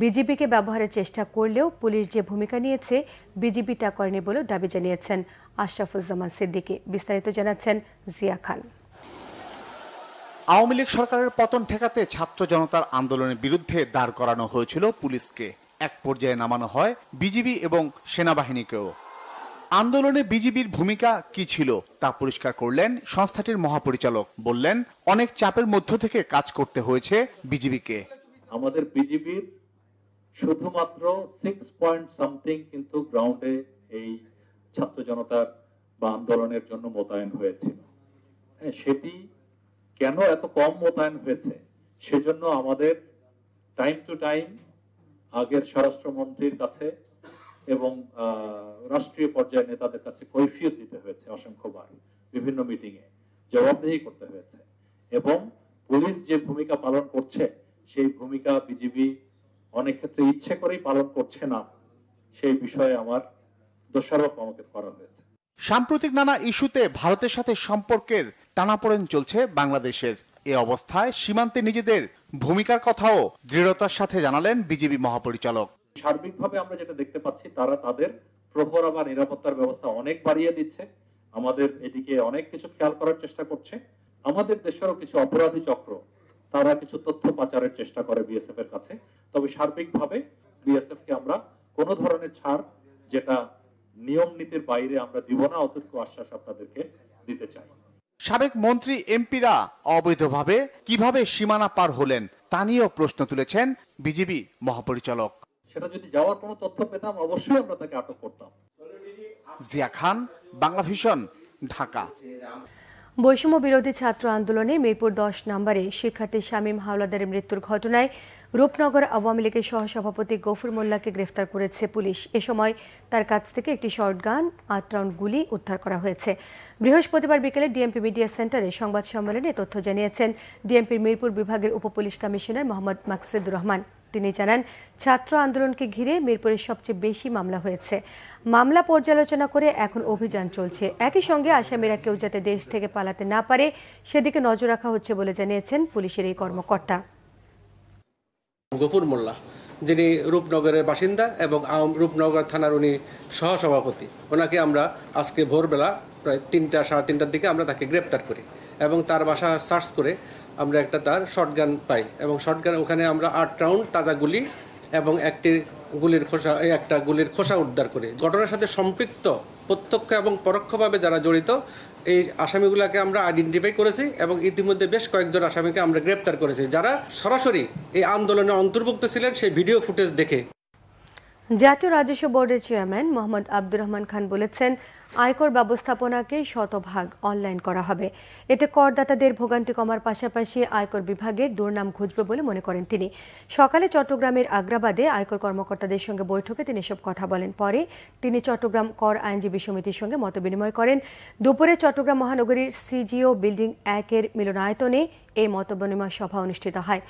বিজিবিকে ব্যবহারের চেষ্টা করলেও পুলিশ যে ভূমিকা নিয়েছে বিজিবি তা করেনি বলেও দাবি জানিয়েছেন আশরাফুজ্জামান সিদ্দিকী বিস্তারিত জানাচ্ছেন জিয়া খান আওয়ামী লীগ সরকারের পতন ঠেকাতে ছাত্র জনতার আন্দোলনের বিরুদ্ধে দাঁড় করানো হয়েছিল পুলিশকে এক পর্যায়ে নামানো হয় বিজিবি এবং সেনাবাহিনীকেও আন্দোলনে বিজিবির ভূমিকা কি ছিল তা পরিষ্কার করলেন সংস্থাটির মহাপরিচালক বললেন অনেক চাপের মধ্য থেকে কাজ করতে হয়েছে বিজিবিকে আমাদের বিজিবির শুধুমাত্র সিক্স পয়েন্ট সামথিং কিন্তু গ্রাউন্ডে এই ছাত্র জনতার বা আন্দোলনের জন্য মোতায়েন হয়েছিল হ্যাঁ সেটি কেন এত কম মোতায়েন হয়েছে সেজন্য আমাদের টাইম টু টাইম আগের স্বরাষ্ট্রমন্ত্রীর কাছে এবং রাষ্ট্রীয় পর্যায়ে নেতাদের কাছে কৈফিয়ত দিতে হয়েছে অসংখ্যবার বিভিন্ন মিটিংয়ে জবাবদেহি করতে হয়েছে এবং পুলিশ যে ভূমিকা পালন করছে সেই ভূমিকা বিজিবি অনেক ক্ষেত্রে ইচ্ছে করেই পালন করছে না সেই বিষয়ে আমার দোষারোপ আমাকে করা হয়েছে সাম্প্রতিক নানা ইস্যুতে ভারতের সাথে সম্পর্কের টানাপোড়েন চলছে বাংলাদেশের এ অবস্থায় সীমান্তে নিজেদের ভূমিকার কথাও দৃঢ়তার সাথে জানালেন বিজেপি মহাপরিচালক সার্বিকভাবে আমরা যেটা দেখতে পাচ্ছি তারা তাদের প্রহর বা নিরাপত্তার ব্যবস্থা অনেক বাড়িয়ে দিচ্ছে আমাদের এদিকে অনেক কিছু খেয়াল করার চেষ্টা করছে আমাদের দেশেরও কিছু অপরাধী চক্র তারা কিছু তথ্য পাচারের চেষ্টা করে বিএসএফ এর কাছে তবে সার্বিকভাবে বিএসএফ কে আমরা কোনো ধরনের ছাড় যেটা নিয়ম নীতির বাইরে আমরা দিব না অতটুকু আশ্বাস আপনাদেরকে দিতে চাই সাবেক মন্ত্রী এমপিরা অবৈধভাবে কিভাবে সীমানা পার হলেন তা নিয়েও প্রশ্ন তুলেছেন বিজেপি মহাপরিচালক সেটা যদি যাওয়ার কোনো তথ্য পেতাম অবশ্যই আমরা তাকে আটক করতাম জিয়া খান বাংলা ভিশন ঢাকা বৈষম্য বিরোধী ছাত্র আন্দোলনে মিরপুর দশ নম্বরে শিক্ষার্থী শামীম হাওলাদারের মৃত্যুর ঘটনায় রূপনগর আওয়ামী লীগের সহসভাপতি গফুর মোল্লাকে গ্রেফতার করেছে পুলিশ এ সময় তার কাছ থেকে একটি শর্টগান আট রাউন্ড গুলি উদ্ধার করা হয়েছে বৃহস্পতিবার বিকেলে ডিএমপি মিডিয়া সেন্টারে সংবাদ সম্মেলনে তথ্য জানিয়েছেন ডিএমপির মিরপুর বিভাগের উপপুলিশ কমিশনার মোহাম্মদ মাকসেদুর রহমান তিনি জানান ছাত্র আন্দোলনকে ঘিরে মিরপুরের সবচেয়ে বেশি মামলা হয়েছে মামলা পর্যালোচনা করে এখন অভিযান চলছে একই সঙ্গে আসামিরা কেউ যাতে দেশ থেকে পালাতে না পারে সেদিকে নজর রাখা হচ্ছে বলে জানিয়েছেন পুলিশের এই কর্মকর্তা গফুর মোল্লা যিনি রূপনগরের বাসিন্দা এবং রূপনগর থানার উনি সহসভাপতি ওনাকে আমরা আজকে ভোরবেলা প্রায় তিনটা সাড়ে তিনটার দিকে আমরা তাকে গ্রেপ্তার করি এবং তার বাসা সার্চ করে আমরা একটা তার শর্টগান পাই এবং শর্টগান ওখানে আমরা আট রাউন্ড তাজা গুলি এবং একটি গুলির খোসা একটা গুলির খোসা উদ্ধার করে ঘটনার সাথে সম্পৃক্ত প্রত্যক্ষ এবং পরোক্ষভাবে যারা জড়িত এই আসামিগুলোকে আমরা আইডেন্টিফাই করেছি এবং ইতিমধ্যে বেশ কয়েকজন আসামিকে আমরা গ্রেপ্তার করেছি যারা সরাসরি এই আন্দোলনে অন্তর্ভুক্ত ছিলেন সেই ভিডিও ফুটেজ দেখে জাতীয় রাজস্ব বোর্ডের চেয়ারম্যান মোহাম্মদ আব্দুর রহমান খান বলেছেন আয়কর ব্যবস্থাপনাকে শতভাগ অনলাইন করা হবে এতে করদাতাদের ভোগান্তি কমার পাশাপাশি আয়কর বিভাগের দুর্নাম ঘুচবে বলে মনে করেন তিনি সকালে চট্টগ্রামের আগ্রাবাদে আয়কর কর্মকর্তাদের সঙ্গে বৈঠকে তিনি সব কথা বলেন পরে তিনি চট্টগ্রাম কর আইনজীবী সমিতির সঙ্গে মত বিনিময় করেন দুপুরে চট্টগ্রাম মহানগরীর সিজিও বিল্ডিং একের মিলনায়তনে এই মত বিনিময় সভা অনুষ্ঠিত হয়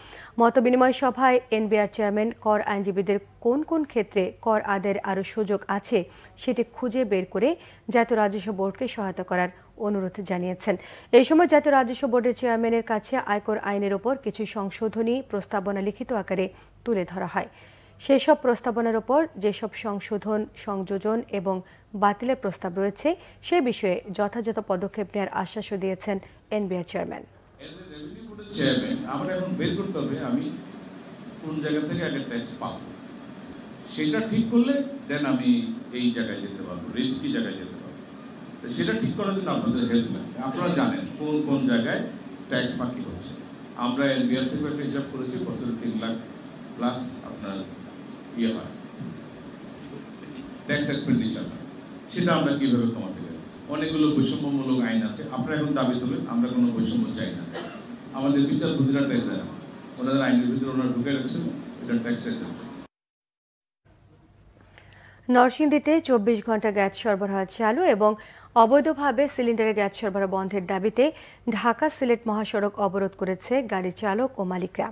মত বিনিময় সভায় এনবিআর চেয়ারম্যান কর আইনজীবীদের কোন কোন ক্ষেত্রে কর আদের আরও সুযোগ আছে সেটি খুঁজে বের করে জাতীয় রাজস্ব বোর্ডকে সহায়তা করার অনুরোধ জানিয়েছেন এই সময় জাতীয় রাজস্ব বোর্ডের চেয়ারম্যানের কাছে আয়কর আইনের ওপর কিছু সংশোধনী প্রস্তাবনা লিখিত আকারে তুলে ধরা হয় সেসব প্রস্তাবনার ওপর যেসব সংশোধন সংযোজন এবং বাতিলের প্রস্তাব রয়েছে সে বিষয়ে যথাযথ পদক্ষেপ নেওয়ার আশ্বাসও দিয়েছেন এনবিআর চেয়ারম্যান আমরা এখন বের করতে হবে আমি কোন জায়গা থেকে আগে ট্যাক্স সেটা ঠিক করলে দেন আমি এই জায়গায় যেতে পারবো রিস্কি জায়গায় যেতে সেটা ঠিক করার জন্য আপনাদের হেল্প নেই আপনারা জানেন কোন কোন জায়গায় ট্যাক্স বাকি হচ্ছে আমরা এন বিআর থেকে একটা হিসাব করেছি বছরে তিন লাখ প্লাস আপনার ইয়ে হয় ট্যাক্স এক্সপেন্ডিচার সেটা আমরা কীভাবে কমাতে পারি অনেকগুলো বৈষম্যমূলক আইন আছে আপনারা এখন দাবি তোলেন আমরা কোনো বৈষম্য চাই না আমাদের বিচারপতিরা ট্যাক্স দেয় না ওনাদের আইনের ভিতরে ওনারা ঢুকে রাখছেন এটা ট্যাক্সের জন্য নরসিংদীতে চব্বিশ ঘন্টা গ্যাস সরবরাহ চালু এবং অবৈধভাবে সিলিন্ডারে গ্যাস সরবরাহ বন্ধের দাবিতে ঢাকা সিলেট মহাসড়ক অবরোধ করেছে গাড়ি চালক ও মালিকরা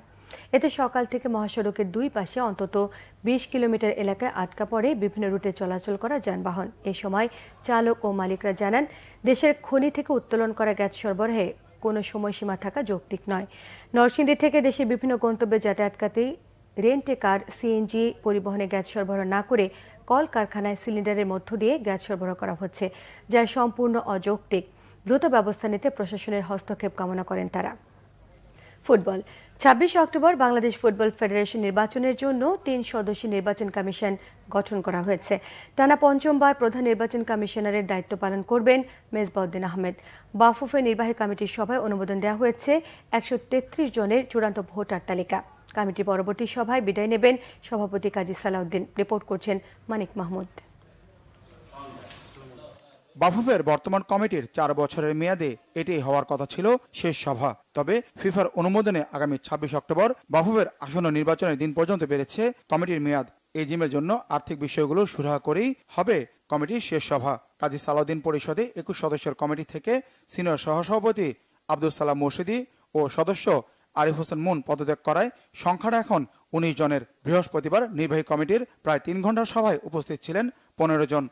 এতে সকাল থেকে মহাসড়কের দুই পাশে অন্তত বিশ কিলোমিটার এলাকায় আটকা পড়ে বিভিন্ন রুটে চলাচল করা যানবাহন এ সময় চালক ও মালিকরা জানান দেশের খনি থেকে উত্তোলন করা গ্যাস সরবরাহে কোনো সময়সীমা থাকা যৌক্তিক নয় নরসিংদী থেকে দেশের বিভিন্ন গন্তব্যে যাতায়াতকারী রেন্টে কার সিএনজি পরিবহনে গ্যাস সরবরাহ না করে কল কারখানায় সিলিন্ডারের মধ্য দিয়ে গ্যাস সরবরাহ করা হচ্ছে যা সম্পূর্ণ অযৌক্তিক দ্রুত ব্যবস্থা নিতে প্রশাসনের হস্তক্ষেপ কামনা করেন তারা ফুটবল ছাব্বিশে অক্টোবর বাংলাদেশ ফুটবল ফেডারেশন নির্বাচনের জন্য তিন সদস্যী নির্বাচন কমিশন গঠন করা হয়েছে টানা পঞ্চমবার প্রধান নির্বাচন কমিশনারের দায়িত্ব পালন করবেন মেজবাউদ্দিন আহমেদ বাফুফের নির্বাহী কমিটির সভায় অনুমোদন দেওয়া হয়েছে একশো জনের চূড়ান্ত ভোটার তালিকা কমিটি পরবর্তী সভায় বিদায় নেবেন সভাপতি কাজী সালাউদ্দিন রিপোর্ট করছেন মানিক মাহমুদ বাফুফের বর্তমান কমিটির চার বছরের মেয়াদে এটি হওয়ার কথা ছিল শেষ সভা তবে ফিফার অনুমোদনে আগামী ছাব্বিশ অক্টোবর বাফুফের আসন্ন নির্বাচনের দিন পর্যন্ত বেড়েছে কমিটির মেয়াদ এই জিমের জন্য আর্থিক বিষয়গুলো সুরাহা করেই হবে কমিটির শেষ সভা কাজী সালাউদ্দিন পরিষদে একুশ সদস্যের কমিটি থেকে সিনিয়র সহসভাপতি আব্দুল সালাম মুর্শিদি ও সদস্য আরিফ হোসেন মুন পদত্যাগ করায় সংখ্যাটা এখন উনিশ জনের বৃহস্পতিবার নির্বাহী কমিটির প্রায় তিন ঘন্টার সভায় উপস্থিত ছিলেন পনেরো জন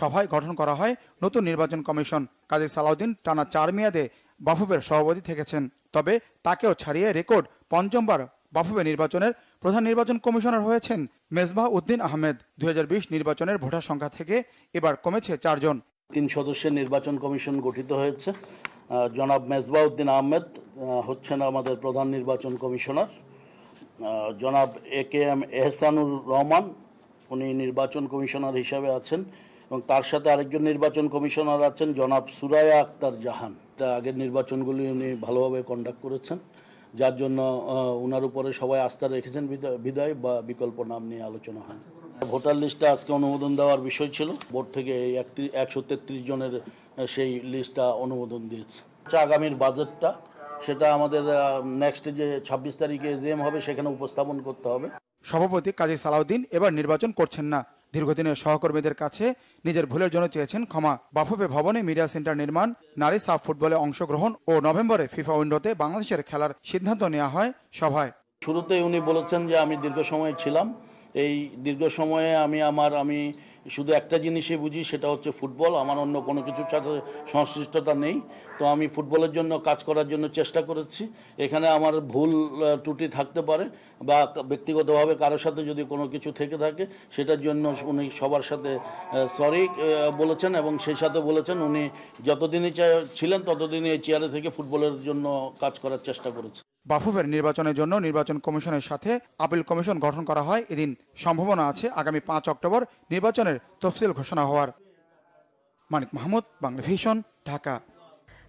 সভায় গঠন করা হয় নতুন নির্বাচন কমিশন কাজী সালাউদ্দিন টানা চার মেয়াদে বাফুবের সভাপতি থেকেছেন তবে তাকেও ছাড়িয়ে রেকর্ড পঞ্চমবার বাফুবে নির্বাচনের প্রধান নির্বাচন কমিশনার হয়েছেন মেজবাহ উদ্দিন আহমেদ দুই নির্বাচনের ভোটার সংখ্যা থেকে এবার কমেছে চারজন তিন সদস্যের নির্বাচন কমিশন গঠিত হয়েছে জনাব মেজবাউদ্দিন আহমেদ হচ্ছেন আমাদের প্রধান নির্বাচন কমিশনার জনাব A K M Ahsanur Rahman উনি নির্বাচন কমিশনার হিসাবে আছেন এবং তার সাথে আরেকজন নির্বাচন কমিশনার আছেন জনাব সুরায়া আক্তার জাহান আগের নির্বাচনগুলি উনি ভালোভাবে কন্ডাক্ট করেছেন যার জন্য ওনার উপরে সবাই আস্থা রেখেছেন বিদায় বা বিকল্প নাম নিয়ে আলোচনা হয় ভোটার লিস্টটা আজকে অনুমোদন দেওয়ার বিষয় ছিল বোর্ড থেকে একত্রিশ একশো তেত্রিশ জনের সেই লিস্টটা অনুমোদন দিয়েছে আগামীর বাজেটটা সেটা আমাদের নেক্সট যে ছাব্বিশ তারিখে জেম হবে সেখানে উপস্থাপন করতে হবে সভাপতি কাজী সালাউদ্দিন এবার নির্বাচন করছেন না দীর্ঘদিনের সহকর্মীদের কাছে নিজের ভুলের জন্য চেয়েছেন ক্ষমা বাফুফে ভবনে মিডিয়া সেন্টার নির্মাণ নারী সাফ ফুটবলে অংশগ্রহণ ও নভেম্বরে ফিফা উইন্ডোতে বাংলাদেশের খেলার সিদ্ধান্ত নেওয়া হয় সভায় শুরুতে উনি বলেছেন যে আমি দীর্ঘ সময় ছিলাম এই দীর্ঘ সময়ে আমি আমার আমি শুধু একটা জিনিসে বুঝি সেটা হচ্ছে ফুটবল আমার অন্য কোনো কিছুর সাথে সংশ্লিষ্টতা নেই তো আমি ফুটবলের জন্য কাজ করার জন্য চেষ্টা করেছি এখানে আমার ভুল ত্রুটি থাকতে পারে বা ব্যক্তিগতভাবে কারোর সাথে যদি কোনো কিছু থেকে থাকে সেটার জন্য উনি সবার সাথে সরি বলেছেন এবং সেই সাথে বলেছেন উনি যতদিনই ছিলেন ততদিনই এই চেয়ারে থেকে ফুটবলের জন্য কাজ করার চেষ্টা করেছে বাফুফের নির্বাচনের জন্য নির্বাচন কমিশনের সাথে আপিল কমিশন গঠন করা হয় এদিন সম্ভাবনা আছে আগামী পাঁচ অক্টোবর নির্বাচনের তফসিল ঘোষণা হওয়ার মানিক মাহমুদ বাংলা ঢাকা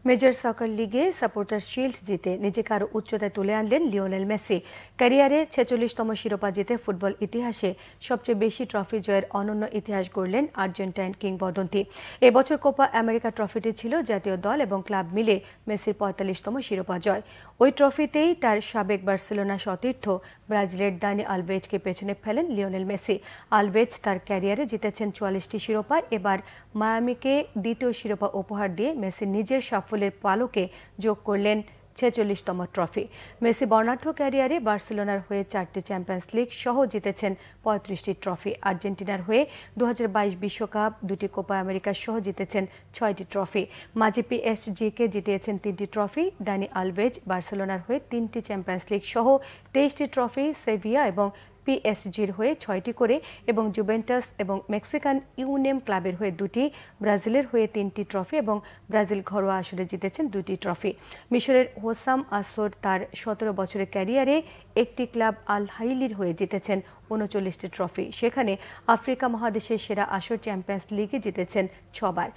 মেজর সকার লিগে সাপোর্টার শিল্ড জিতে নিজেকে আরও উচ্চতায় তুলে আনলেন লিওনেল মেসি ক্যারিয়ারে ছেচল্লিশতম শিরোপা জিতে ফুটবল ইতিহাসে সবচেয়ে বেশি ট্রফি জয়ের অনন্য ইতিহাস গড়লেন আর্জেন্টাইন কিংবদন্তি এবছর কোপা আমেরিকা ট্রফিটি ছিল জাতীয় দল এবং ক্লাব মিলে মেসির পঁয়তাল্লিশতম শিরোপা জয় ওই ট্রফিতেই তার সাবেক বার্সেলোনা সতীর্থ ব্রাজিলের দানি আলবেজকে পেছনে ফেলেন লিওনেল মেসি আলবেজ তার ক্যারিয়ারে জিতেছেন চুয়াল্লিশটি শিরোপা এবার মায়ামিকে দ্বিতীয় শিরোপা উপহার দিয়ে মেসি নিজের সাফল্য ফুলের পালকে যোগ করলেন ছেচল্লিশতম ট্রফি মেসি বর্ণাঢ্য ক্যারিয়ারে বার্সেলোনার হয়ে চারটি চ্যাম্পিয়ন্স লিগ সহ জিতেছেন পঁয়ত্রিশটি ট্রফি আর্জেন্টিনার হয়ে দু বিশ্বকাপ দুটি কোপা আমেরিকা সহ জিতেছেন ছয়টি ট্রফি মাঝে পিএসজিকে জিতিয়েছেন তিনটি ট্রফি ডানি আলভেজ বার্সেলোনার হয়ে তিনটি চ্যাম্পিয়ন্স লিগ সহ তেইশটি ট্রফি সেভিয়া এবং পিএসজির হয়ে ছয়টি করে এবং জুভেন্টাস এবং মেক্সিকান ইউনেম ক্লাবের হয়ে দুটি ব্রাজিলের হয়ে তিনটি ট্রফি এবং ব্রাজিল ঘরোয়া আসরে জিতেছেন দুটি ট্রফি মিশরের হোসাম আসর তার সতেরো বছরের ক্যারিয়ারে একটি ক্লাব আল হাইলির হয়ে জিতেছেন উনচল্লিশটি ট্রফি সেখানে আফ্রিকা মহাদেশের সেরা আসর চ্যাম্পিয়ন্স লিগে জিতেছেন ছবার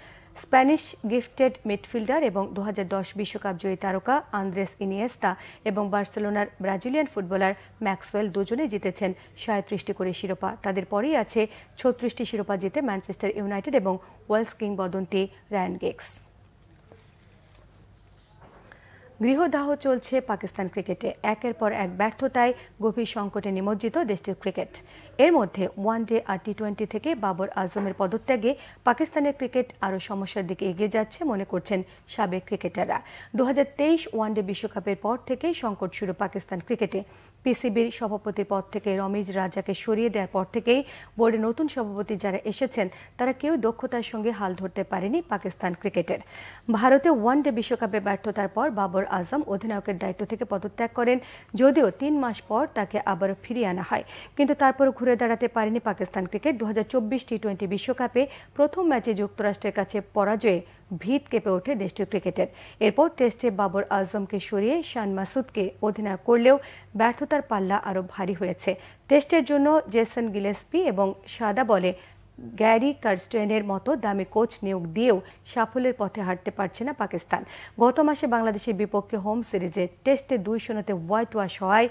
স্প্যানিশ গিফটেড মিডফিল্ডার এবং দু বিশ্বকাপ জয়ী তারকা আন্দ্রেস ইনিয়েস্তা এবং বার্সেলোনার ব্রাজিলিয়ান ফুটবলার ম্যাক্সওয়েল দুজনে জিতেছেন সাঁত্রিশটি করে শিরোপা তাদের পরেই আছে ছত্রিশটি শিরোপা জিতে ম্যানচেস্টার ইউনাইটেড এবং ওয়েলস কিংবদন্তি রায়ান গেক্স গৃহদাহ চলছে পাকিস্তান ক্রিকেটে একের পর এক ব্যর্থতায় গভীর সংকটে নিমজ্জিত দেশটির ক্রিকেট এর মধ্যে ওয়ান ডে আর টি টোয়েন্টি থেকে বাবর আজমের পদত্যাগে পাকিস্তানের ক্রিকেট আরও সমস্যার দিকে এগিয়ে যাচ্ছে মনে করছেন সাবেক ক্রিকেটাররা দু ডে বিশ্বকাপের পর থেকেই সংকট শুরু পাকিস্তান ক্রিকেটে পিসিবির সভাপতির পদ থেকে রমেশ রাজাকে সরিয়ে দেওয়ার পর থেকেই বোর্ডে নতুন সভাপতি যারা এসেছেন তারা কেউ দক্ষতার সঙ্গে হাল ধরতে পারেনি পাকিস্তান ক্রিকেটের ভারতে ওয়ান ডে বিশ্বকাপে ব্যর্থতার পর বাবর আজম অধিনায়কের দায়িত্ব থেকে পদত্যাগ করেন যদিও তিন মাস পর তাকে আবারও ফিরিয়ে আনা হয় কিন্তু তারপর ঘুরে দাঁড়াতে পারেনি পাকিস্তান ক্রিকেট দু টি টোয়েন্টি বিশ্বকাপে প্রথম ম্যাচে যুক্তরাষ্ট্রের কাছে পরাজয়ে ভিত কেঁপে ওঠে দেশটির ক্রিকেটের এরপর টেস্টে বাবর আজমকে সরিয়ে শান মাসুদকে অধিনায়ক করলেও ব্যর্থতার পাল্লা আরও ভারী হয়েছে টেস্টের জন্য জেসন গিলেসপি এবং সাদা বলে গ্যারি কার্স্টেনের মতো দামি কোচ নিয়োগ দিয়েও সাফল্যের পথে হাঁটতে পারছে না পাকিস্তান গত মাসে বাংলাদেশের বিপক্ষে হোম সিরিজে টেস্টে দুই শূন্যতে হোয়াইট ওয়াশ হওয়ায়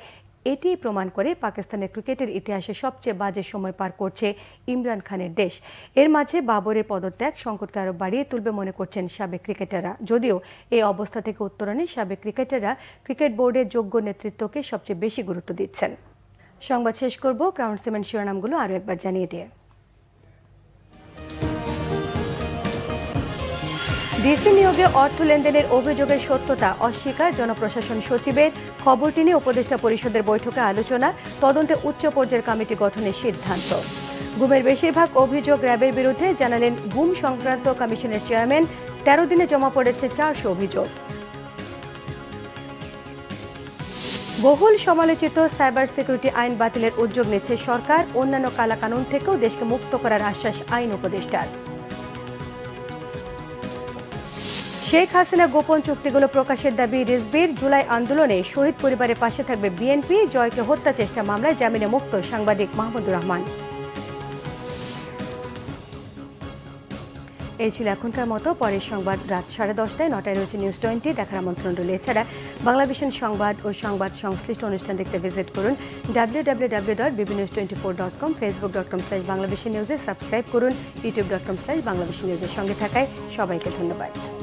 এটি প্রমাণ করে পাকিস্তানের ক্রিকেটের ইতিহাসে সবচেয়ে বাজে সময় পার করছে ইমরান খানের দেশ এর মাঝে বাবরের পদত্যাগ সংকটকে আরও বাড়িয়ে তুলবে মনে করছেন সাবেক ক্রিকেটাররা যদিও এই অবস্থা থেকে উত্তরণে সাবেক ক্রিকেটাররা ক্রিকেট বোর্ডের যোগ্য নেতৃত্বকে সবচেয়ে বেশি গুরুত্ব দিচ্ছেন সংবাদ শেষ করব ক্রাউন্ড সিমেন্ট শিরোনামগুলো আরও একবার জানিয়ে দিয়ে ডিসি নিয়োগে অর্থ লেনদেনের অভিযোগের সত্যতা অস্বীকার জনপ্রশাসন সচিবের খবরটি নিয়ে উপদেষ্টা পরিষদের বৈঠকে আলোচনা তদন্তে উচ্চ পর্যায়ের কমিটি গঠনের সিদ্ধান্ত গুমের বেশিরভাগ অভিযোগ র্যাবের বিরুদ্ধে জানালেন গুম সংক্রান্ত কমিশনের চেয়ারম্যান তেরো দিনে জমা পড়েছে চারশো অভিযোগ বহুল সমালোচিত সাইবার সিকিউরিটি আইন বাতিলের উদ্যোগ নিচ্ছে সরকার অন্যান্য কালাকানুন থেকেও দেশকে মুক্ত করার আশ্বাস আইন উপদেষ্টার শেখ হাসিনা গোপন চুক্তিগুলো প্রকাশের দাবি রিজবির জুলাই আন্দোলনে শহীদ পরিবারের পাশে থাকবে বিএনপি জয়কে হত্যা চেষ্টা মামলায় জামিনে মুক্ত সাংবাদিক মাহমুদুর রহমান এই ছিল এখনকার মতো পরের সংবাদ রাত সাড়ে দশটায় নটায় রয়েছে নিউজ টোয়েন্টি দেখার আমন্ত্রণ রইল এছাড়া বাংলাদেশের সংবাদ ও সংবাদ সংশ্লিষ্ট অনুষ্ঠান দেখতে ভিজিট করুন W W W dot news twenty four dot com Facebook dot com slash Bangladeshi নিউজে সাবস্ক্রাইব করুন YouTube dot com slash Bangladeshi নিউজের সঙ্গে থাকায় সবাইকে ধন্যবাদ